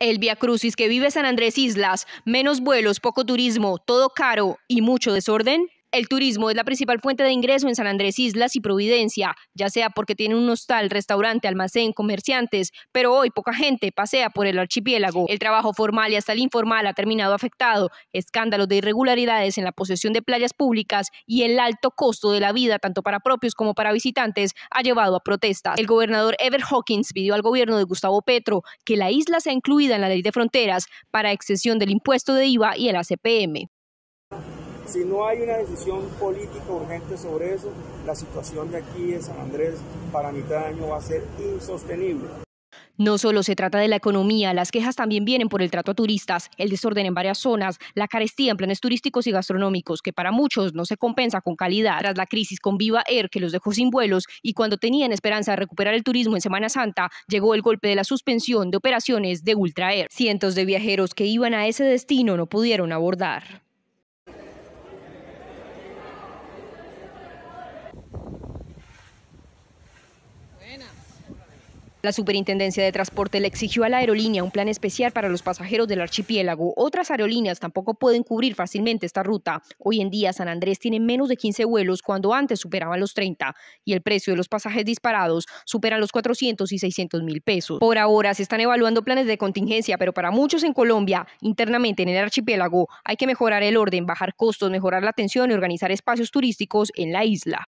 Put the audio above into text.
El Via Crucis que vive San Andrés Islas, menos vuelos, poco turismo, todo caro y mucho desorden. El turismo es la principal fuente de ingreso en San Andrés Islas y Providencia, ya sea porque tiene un hostal, restaurante, almacén, comerciantes, pero hoy poca gente pasea por el archipiélago. El trabajo formal y hasta el informal ha terminado afectado, escándalos de irregularidades en la posesión de playas públicas y el alto costo de la vida tanto para propios como para visitantes ha llevado a protestas. El gobernador Ever Hawkins pidió al gobierno de Gustavo Petro que la isla sea incluida en la ley de fronteras para excesión del impuesto de IVA y el ACPM. Si no hay una decisión política urgente sobre eso, la situación de aquí en San Andrés para mitad de año va a ser insostenible. No solo se trata de la economía, las quejas también vienen por el trato a turistas, el desorden en varias zonas, la carestía en planes turísticos y gastronómicos, que para muchos no se compensa con calidad. Tras la crisis con Viva Air, que los dejó sin vuelos, y cuando tenían esperanza de recuperar el turismo en Semana Santa, llegó el golpe de la suspensión de operaciones de Ultra Air. Cientos de viajeros que iban a ese destino no pudieron abordar. La Superintendencia de Transporte le exigió a la aerolínea un plan especial para los pasajeros del archipiélago. Otras aerolíneas tampoco pueden cubrir fácilmente esta ruta. Hoy en día San Andrés tiene menos de 15 vuelos cuando antes superaban los 30 y el precio de los pasajes disparados supera los 400 y 600 mil pesos. Por ahora se están evaluando planes de contingencia, pero para muchos en Colombia, internamente en el archipiélago, hay que mejorar el orden, bajar costos, mejorar la atención y organizar espacios turísticos en la isla.